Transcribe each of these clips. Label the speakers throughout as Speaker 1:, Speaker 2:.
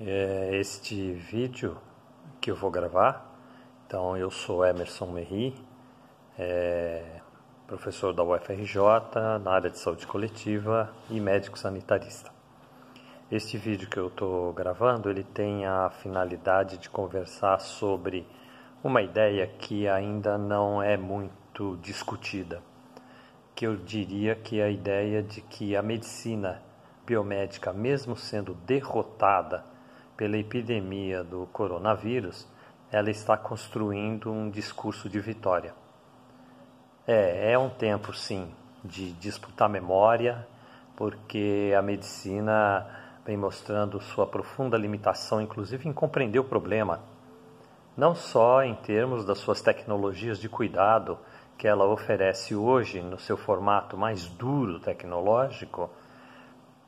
Speaker 1: É este vídeo que eu vou gravar. Então, eu sou Emerson Merri, é, professor da UFRJ na área de saúde coletiva e médico sanitarista. Este vídeo que eu estou gravando, ele tem a finalidade de conversar sobre uma ideia que ainda não é muito discutida, que eu diria que é a ideia de que a medicina biomédica, mesmo sendo derrotada pela epidemia do coronavírus, ela está construindo um discurso de vitória. É, é um tempo, sim, de disputar memória, porque a medicina vem mostrando sua profunda limitação, inclusive em compreender o problema, não só em termos das suas tecnologias de cuidado que ela oferece hoje no seu formato mais duro tecnológico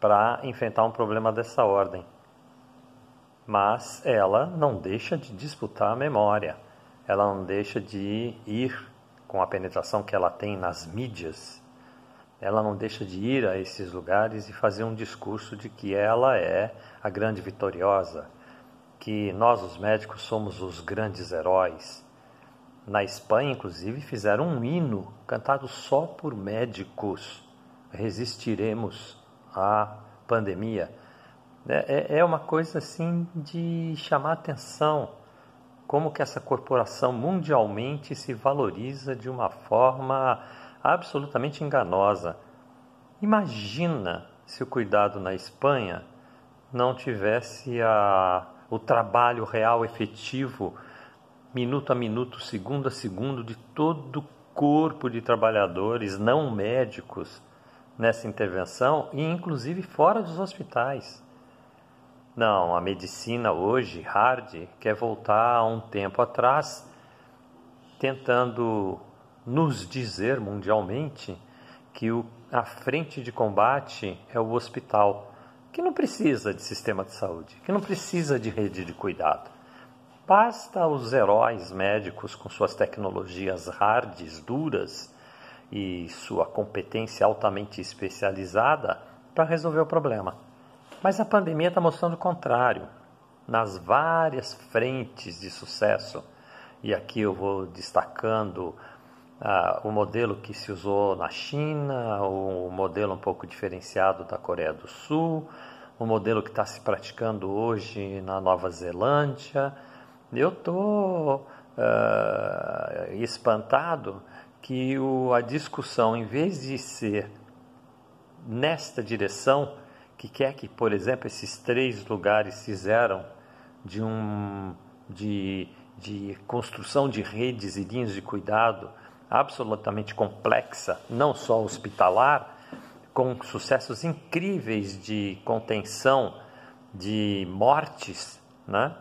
Speaker 1: para enfrentar um problema dessa ordem mas ela não deixa de disputar a memória, ela não deixa de ir com a penetração que ela tem nas mídias, ela não deixa de ir a esses lugares e fazer um discurso de que ela é a grande vitoriosa, que nós, os médicos, somos os grandes heróis. Na Espanha, inclusive, fizeram um hino cantado só por médicos. Resistiremos à pandemia é, é, é, uma coisa assim de chamar atenção como que essa corporação mundialmente se valoriza de uma forma absolutamente enganosa. Imagina se o cuidado na Espanha não tivesse a, o trabalho real efetivo, minuto a minuto, segundo a segundo, de todo o corpo de trabalhadores não médicos nessa intervenção e inclusive fora dos hospitais. Não, a medicina hoje, hard, quer voltar a um tempo atrás, tentando nos dizer mundialmente que o, a frente de combate é o hospital, que não precisa de sistema de saúde, que não precisa de rede de cuidado. Basta os heróis médicos com suas tecnologias hardes, duras e sua competência altamente especializada para resolver o problema. Mas a pandemia está mostrando o contrário, nas várias frentes de sucesso. E aqui eu vou destacando ah, o modelo que se usou na China, o modelo um pouco diferenciado da Coreia do Sul, o modelo que está se praticando hoje na Nova Zelândia. Eu estou ah, espantado que o, a discussão, em vez de ser nesta direção, que que é que, por exemplo, esses três lugares fizeram de um de, de construção de redes e linhas de cuidado absolutamente complexa, não só hospitalar, com sucessos incríveis de contenção de mortes, né?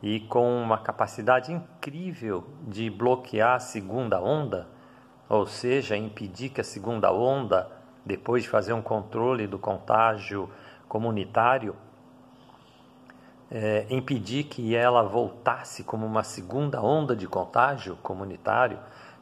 Speaker 1: E com uma capacidade incrível de bloquear a segunda onda, ou seja, impedir que a segunda onda depois de fazer um controle do contágio comunitário, é, impedir que ela voltasse como uma segunda onda de contágio comunitário,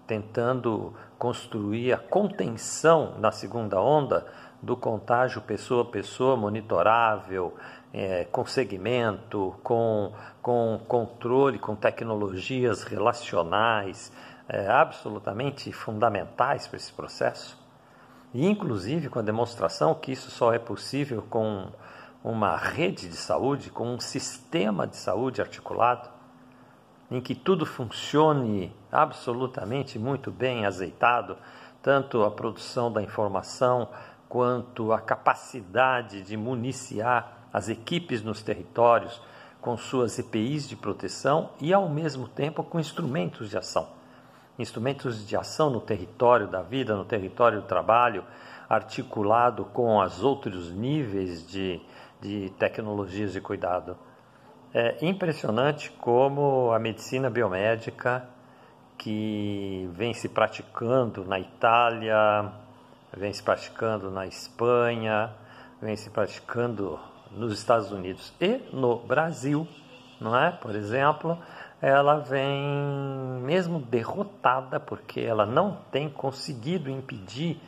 Speaker 1: tentando construir a contenção na segunda onda do contágio pessoa a pessoa monitorável, é, com segmento, com, com controle, com tecnologias relacionais é, absolutamente fundamentais para esse processo e inclusive com a demonstração que isso só é possível com uma rede de saúde, com um sistema de saúde articulado, em que tudo funcione absolutamente muito bem azeitado, tanto a produção da informação quanto a capacidade de municiar as equipes nos territórios com suas EPIs de proteção e, ao mesmo tempo, com instrumentos de ação instrumentos de ação no território da vida, no território do trabalho, articulado com os outros níveis de, de tecnologias de cuidado. É impressionante como a medicina biomédica que vem se praticando na Itália, vem se praticando na Espanha, vem se praticando nos Estados Unidos e no Brasil, não é? Por exemplo, ela vem mesmo derrotada, porque ela não tem conseguido impedir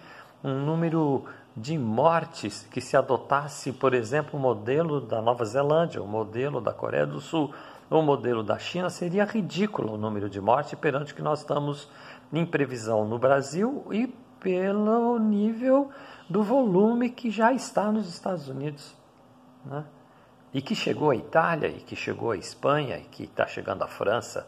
Speaker 1: um número de mortes que se adotasse, por exemplo, o modelo da Nova Zelândia, o modelo da Coreia do Sul, o modelo da China, seria ridículo o número de mortes perante o que nós estamos em previsão no Brasil e pelo nível do volume que já está nos Estados Unidos. Né? e que chegou à Itália, e que chegou à Espanha, e que está chegando à França,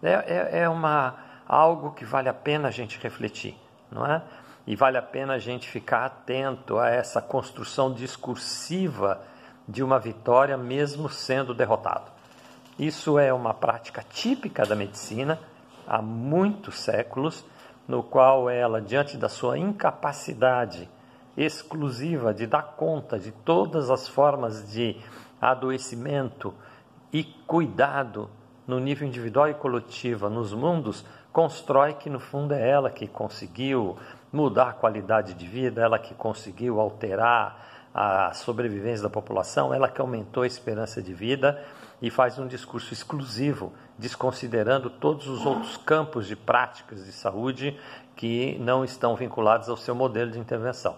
Speaker 1: né, é, é, uma, algo que vale a pena a gente refletir, não é? E vale a pena a gente ficar atento a essa construção discursiva de uma vitória, mesmo sendo derrotado. Isso é uma prática típica da medicina há muitos séculos, no qual ela, diante da sua incapacidade exclusiva de dar conta de todas as formas de adoecimento e cuidado no nível individual e coletivo, nos mundos, constrói que no fundo é ela que conseguiu mudar a qualidade de vida, ela que conseguiu alterar a sobrevivência da população, ela que aumentou a esperança de vida e faz um discurso exclusivo, desconsiderando todos os outros campos de práticas de saúde que não estão vinculados ao seu modelo de intervenção.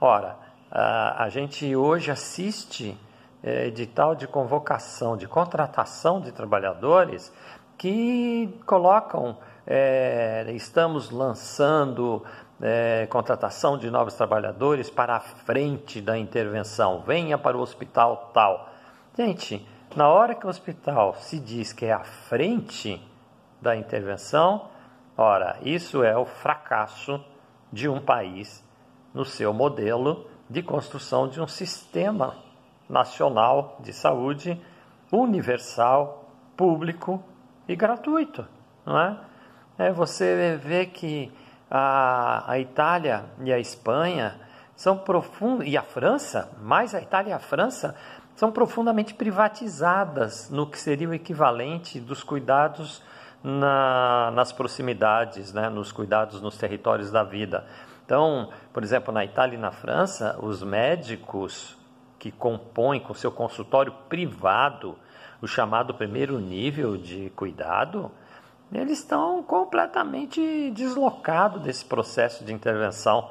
Speaker 1: Ora, a gente hoje assiste é, edital de convocação, de contratação de trabalhadores que colocam, é, estamos lançando é, contratação de novos trabalhadores para a frente da intervenção, venha para o hospital tal. Gente, na hora que o hospital se diz que é a frente da intervenção, ora, isso é o fracasso de um país no seu modelo de construção de um sistema nacional de saúde universal, público e gratuito, não é? é você vê que a, a Itália e a Espanha são profundos e a França, mais a Itália e a França são profundamente privatizadas no que seria o equivalente dos cuidados na, nas proximidades, né, nos cuidados nos territórios da vida. Então, por exemplo, na Itália e na França, os médicos que compõe com seu consultório privado o chamado primeiro nível de cuidado, eles estão completamente deslocados desse processo de intervenção.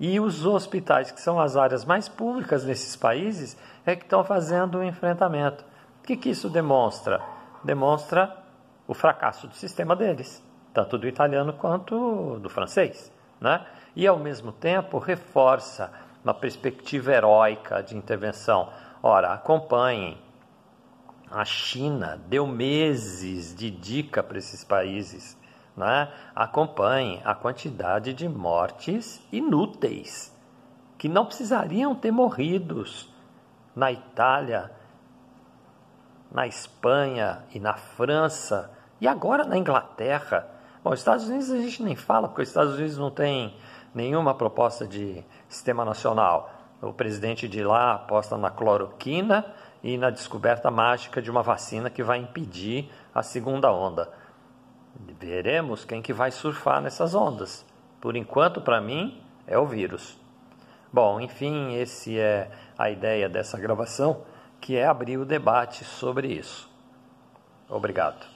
Speaker 1: E os hospitais, que são as áreas mais públicas nesses países, é que estão fazendo o enfrentamento. O que, que isso demonstra? Demonstra o fracasso do sistema deles, tanto do italiano quanto do francês. Né? E, ao mesmo tempo, reforça uma perspectiva heróica de intervenção. Ora, acompanhem. A China deu meses de dica para esses países. Né? Acompanhem a quantidade de mortes inúteis que não precisariam ter morridos na Itália, na Espanha e na França e agora na Inglaterra. Bom, os Estados Unidos a gente nem fala, porque os Estados Unidos não tem nenhuma proposta de sistema nacional. O presidente de lá aposta na cloroquina e na descoberta mágica de uma vacina que vai impedir a segunda onda. Veremos quem que vai surfar nessas ondas. Por enquanto, para mim, é o vírus. Bom, enfim, esse é a ideia dessa gravação, que é abrir o debate sobre isso. Obrigado.